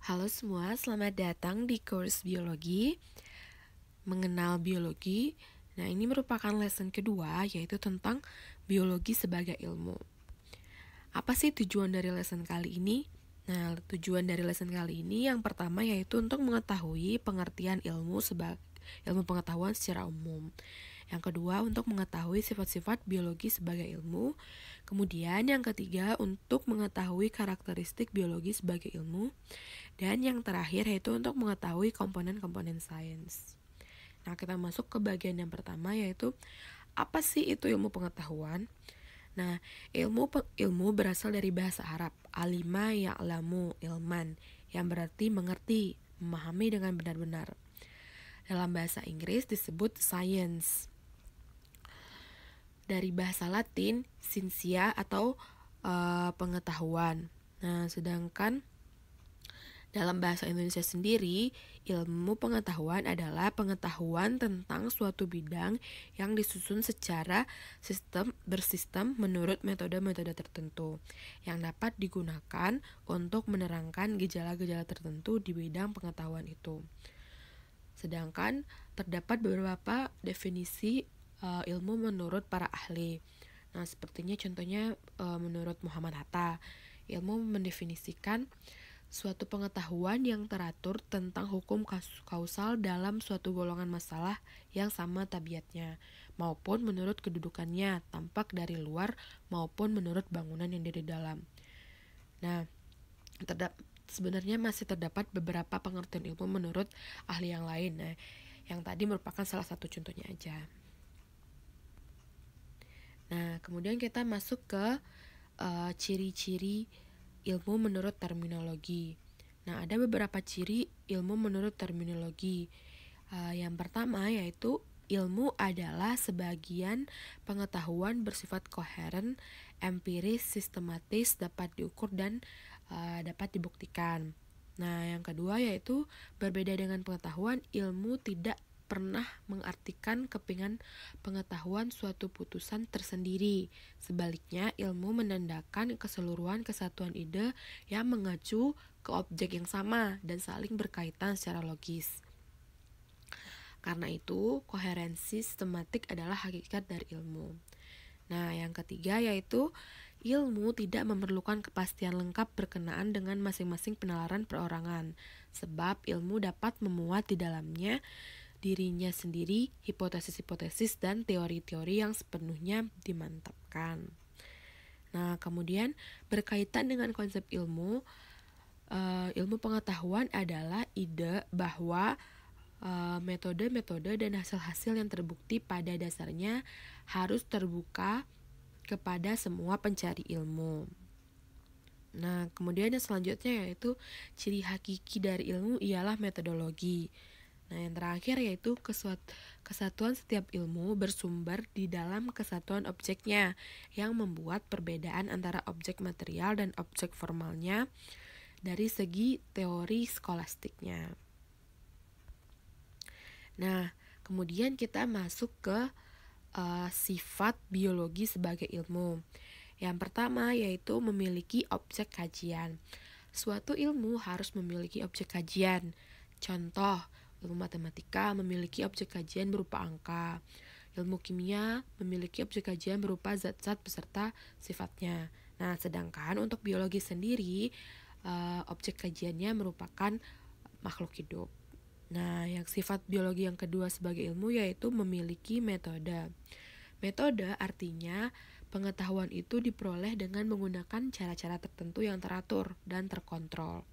Halo semua, selamat datang di course biologi mengenal biologi. Nah, ini merupakan lesson kedua yaitu tentang biologi sebagai ilmu. Apa sih tujuan dari lesson kali ini? Nah, tujuan dari lesson kali ini yang pertama yaitu untuk mengetahui pengertian ilmu sebagai ilmu pengetahuan secara umum. Yang kedua, untuk mengetahui sifat-sifat biologi sebagai ilmu. Kemudian yang ketiga, untuk mengetahui karakteristik biologi sebagai ilmu. Dan yang terakhir yaitu untuk mengetahui komponen-komponen sains. Nah, kita masuk ke bagian yang pertama yaitu apa sih itu ilmu pengetahuan? Nah, ilmu ilmu berasal dari bahasa Arab, alima ya'lamu ilman, yang berarti mengerti, memahami dengan benar-benar. Dalam bahasa Inggris disebut science dari bahasa Latin sinsia atau uh, pengetahuan. Nah, sedangkan dalam bahasa Indonesia sendiri, ilmu pengetahuan adalah pengetahuan tentang suatu bidang yang disusun secara sistem bersistem menurut metode-metode tertentu yang dapat digunakan untuk menerangkan gejala-gejala tertentu di bidang pengetahuan itu. Sedangkan terdapat beberapa definisi uh, ilmu menurut para ahli. Nah, sepertinya contohnya uh, menurut Muhammad Hatta, ilmu mendefinisikan suatu pengetahuan yang teratur tentang hukum kausal dalam suatu golongan masalah yang sama tabiatnya, maupun menurut kedudukannya, tampak dari luar maupun menurut bangunan yang dari dalam. Nah, terdapat sebenarnya masih terdapat beberapa pengertian ilmu menurut ahli yang lain. Nah, yang tadi merupakan salah satu contohnya aja. Nah, kemudian kita masuk ke eh, ciri-ciri uh, ilmu menurut terminologi. Nah, ada beberapa ciri ilmu menurut terminologi. Uh, yang pertama yaitu ilmu adalah sebagian pengetahuan bersifat koheren, empiris, sistematis, dapat diukur dan uh, dapat dibuktikan. Nah, yang kedua yaitu berbeda dengan pengetahuan, ilmu tidak pernah mengartikan kepingan pengetahuan suatu putusan tersendiri. Sebaliknya, ilmu menandakan keseluruhan kesatuan ide yang mengacu ke objek yang sama dan saling berkaitan secara logis. Karena itu, koherensi sistematik adalah hakikat dari ilmu. Nah, yang ketiga yaitu ilmu tidak memerlukan kepastian lengkap berkenaan dengan masing-masing penalaran perorangan, sebab ilmu dapat memuat di dalamnya dirinya sendiri hipotesis-hipotesis dan teori-teori yang sepenuhnya dimantapkan. Nah, kemudian berkaitan dengan konsep ilmu, uh, ilmu pengetahuan adalah ide bahwa eh, metode-metode uh, dan hasil-hasil yang terbukti pada dasarnya harus terbuka kepada semua pencari ilmu. Nah, kemudian yang selanjutnya yaitu ciri hakiki dari ilmu ialah metodologi. Nah, yang terakhir yaitu kesatuan setiap ilmu bersumber di dalam kesatuan objeknya yang membuat perbedaan antara objek material dan objek formalnya dari segi teori skolastiknya. Nah, kemudian kita masuk ke uh, sifat biologi sebagai ilmu. Yang pertama yaitu memiliki objek kajian. Suatu ilmu harus memiliki objek kajian. Contoh, Ilmu matematika memiliki objek kajian berupa angka. Ilmu kimia memiliki objek kajian berupa zat-zat beserta sifatnya. Nah, sedangkan untuk biologi sendiri, eh, objek kajiannya merupakan makhluk hidup. Nah, yang sifat biologi yang kedua sebagai ilmu yaitu memiliki metode. Metode artinya pengetahuan itu diperoleh dengan menggunakan cara-cara tertentu yang teratur dan terkontrol.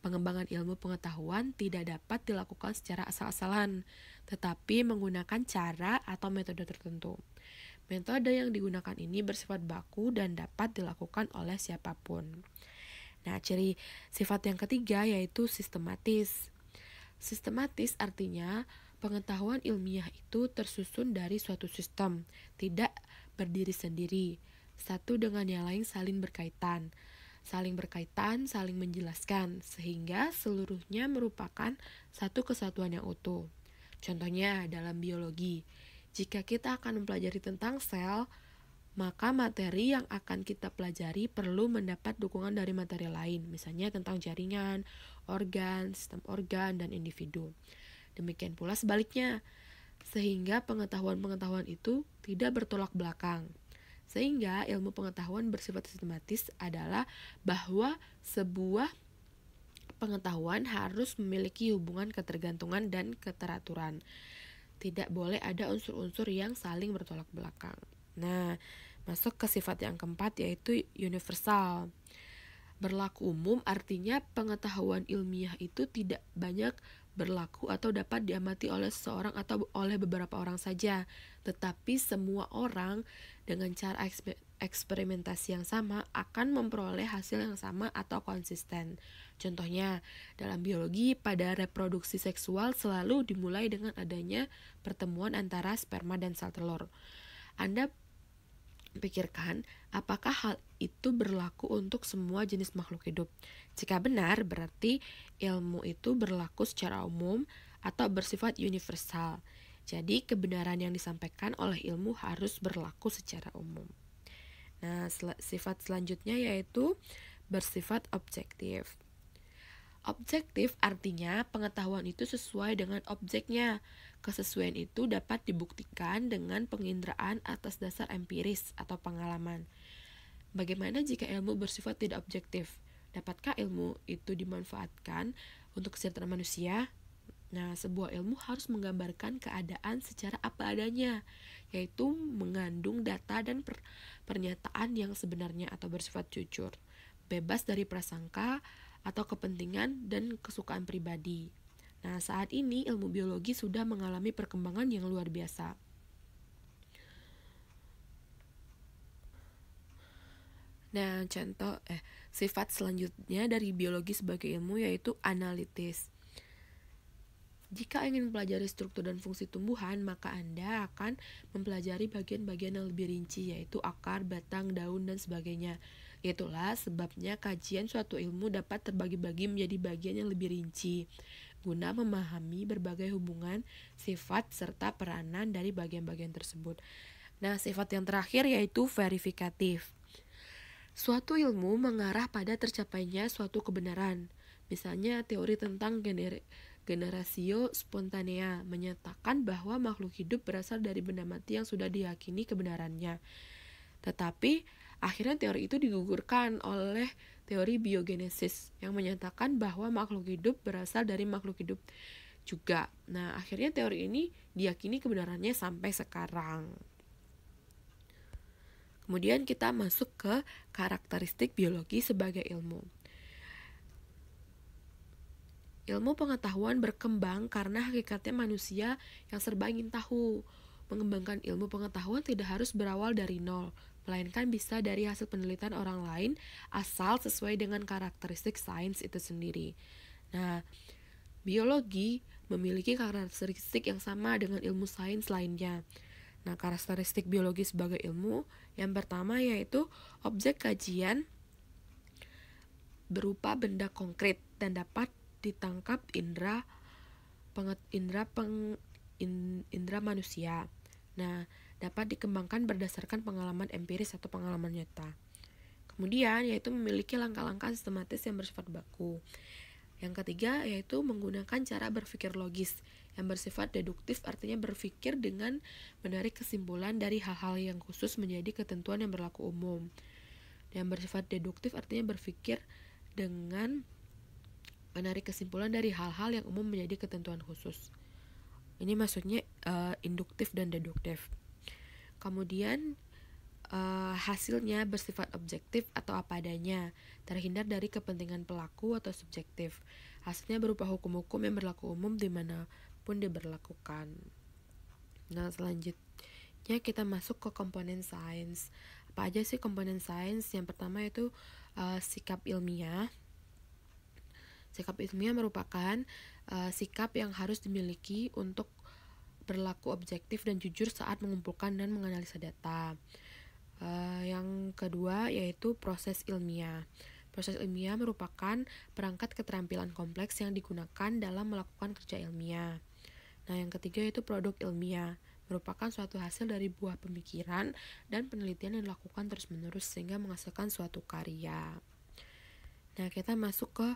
Pengembangan ilmu pengetahuan tidak dapat dilakukan secara asal-asalan, tetapi menggunakan cara atau metode tertentu. Metode yang digunakan ini bersifat baku dan dapat dilakukan oleh siapapun. Nah, ciri sifat yang ketiga yaitu sistematis. Sistematis artinya pengetahuan ilmiah itu tersusun dari suatu sistem, tidak berdiri sendiri. Satu dengan yang lain saling berkaitan, saling berkaitan, saling menjelaskan, sehingga seluruhnya merupakan satu kesatuan yang utuh. Contohnya dalam biologi, jika kita akan mempelajari tentang sel, maka materi yang akan kita pelajari perlu mendapat dukungan dari materi lain, misalnya tentang jaringan, organ, sistem organ, dan individu. Demikian pula sebaliknya, sehingga pengetahuan-pengetahuan itu tidak bertolak belakang. Sehingga ilmu pengetahuan bersifat sistematis adalah bahwa sebuah pengetahuan harus memiliki hubungan ketergantungan dan keteraturan. Tidak boleh ada unsur-unsur yang saling bertolak belakang. Nah, masuk ke sifat yang keempat yaitu universal. Berlaku umum artinya pengetahuan ilmiah itu tidak banyak berlaku atau dapat diamati oleh seseorang atau oleh beberapa orang saja, tetapi semua orang dengan cara eksper eksperimentasi yang sama akan memperoleh hasil yang sama atau konsisten. Contohnya, dalam biologi pada reproduksi seksual selalu dimulai dengan adanya pertemuan antara sperma dan sel telur. Anda pikirkan apakah hal itu berlaku untuk semua jenis makhluk hidup. Jika benar, berarti ilmu itu berlaku secara umum atau bersifat universal. Jadi, kebenaran yang disampaikan oleh ilmu harus berlaku secara umum. Nah, sel sifat selanjutnya yaitu bersifat objektif. Objektif artinya pengetahuan itu sesuai dengan objeknya. Kesesuaian itu dapat dibuktikan dengan penginderaan atas dasar empiris atau pengalaman. Bagaimana jika ilmu bersifat tidak objektif? Dapatkah ilmu itu dimanfaatkan untuk kesejahteraan manusia? Nah, sebuah ilmu harus menggambarkan keadaan secara apa adanya, yaitu mengandung data dan per pernyataan yang sebenarnya atau bersifat jujur, bebas dari prasangka atau kepentingan dan kesukaan pribadi. Nah, saat ini ilmu biologi sudah mengalami perkembangan yang luar biasa. Nah, contoh eh sifat selanjutnya dari biologi sebagai ilmu yaitu analitis. Jika ingin mempelajari struktur dan fungsi tumbuhan, maka Anda akan mempelajari bagian-bagian yang lebih rinci, yaitu akar, batang, daun, dan sebagainya. Itulah sebabnya kajian suatu ilmu dapat terbagi-bagi menjadi bagian yang lebih rinci, guna memahami berbagai hubungan, sifat, serta peranan dari bagian-bagian tersebut. Nah, sifat yang terakhir yaitu verifikatif. Suatu ilmu mengarah pada tercapainya suatu kebenaran. Misalnya teori tentang Generasio Spontanea menyatakan bahwa makhluk hidup berasal dari benda mati yang sudah diyakini kebenarannya. Tetapi akhirnya teori itu digugurkan oleh teori biogenesis yang menyatakan bahwa makhluk hidup berasal dari makhluk hidup juga. Nah, akhirnya teori ini diyakini kebenarannya sampai sekarang. Kemudian kita masuk ke karakteristik biologi sebagai ilmu. Ilmu pengetahuan berkembang karena hakikatnya manusia yang serba ingin tahu. Mengembangkan ilmu pengetahuan tidak harus berawal dari nol, melainkan bisa dari hasil penelitian orang lain asal sesuai dengan karakteristik sains itu sendiri. Nah, biologi memiliki karakteristik yang sama dengan ilmu sains lainnya. Nah, karakteristik biologi sebagai ilmu yang pertama yaitu objek kajian berupa benda konkret dan dapat ditangkap indera penget, indera peng, in, indera manusia. Nah, dapat dikembangkan berdasarkan pengalaman empiris atau pengalaman nyata. Kemudian yaitu memiliki langkah-langkah sistematis yang bersifat baku. Yang ketiga yaitu menggunakan cara berpikir logis yang bersifat deduktif artinya berpikir dengan menarik kesimpulan dari hal-hal yang khusus menjadi ketentuan yang berlaku umum. Yang bersifat deduktif artinya berpikir dengan menarik kesimpulan dari hal-hal yang umum menjadi ketentuan khusus. Ini maksudnya uh, induktif dan deduktif. Kemudian uh, hasilnya bersifat objektif atau apa adanya, terhindar dari kepentingan pelaku atau subjektif. Hasilnya berupa hukum-hukum yang berlaku umum dimanapun diberlakukan. Nah selanjutnya kita masuk ke komponen sains. Apa aja sih komponen sains? Yang pertama itu uh, eh, sikap ilmiah Sikap ilmiah merupakan uh, sikap yang harus dimiliki untuk berlaku objektif dan jujur saat mengumpulkan dan menganalisa data. Uh, yang kedua yaitu proses ilmiah. Proses ilmiah merupakan perangkat keterampilan kompleks yang digunakan dalam melakukan kerja ilmiah. Nah, yang ketiga yaitu produk ilmiah merupakan suatu hasil dari buah pemikiran dan penelitian yang dilakukan terus-menerus sehingga menghasilkan suatu karya. Nah, kita masuk ke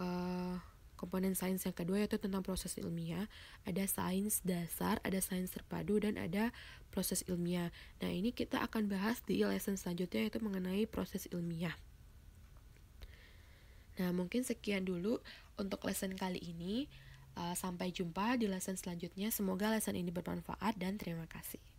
uh, komponen sains yang kedua yaitu tentang proses ilmiah. Ada sains dasar, ada sains terpadu, dan ada proses ilmiah. Nah, ini kita akan bahas di lesson selanjutnya yaitu mengenai proses ilmiah. Nah, mungkin sekian dulu untuk lesson kali ini. Uh, sampai jumpa di lesson selanjutnya. Semoga lesson ini bermanfaat dan terima kasih.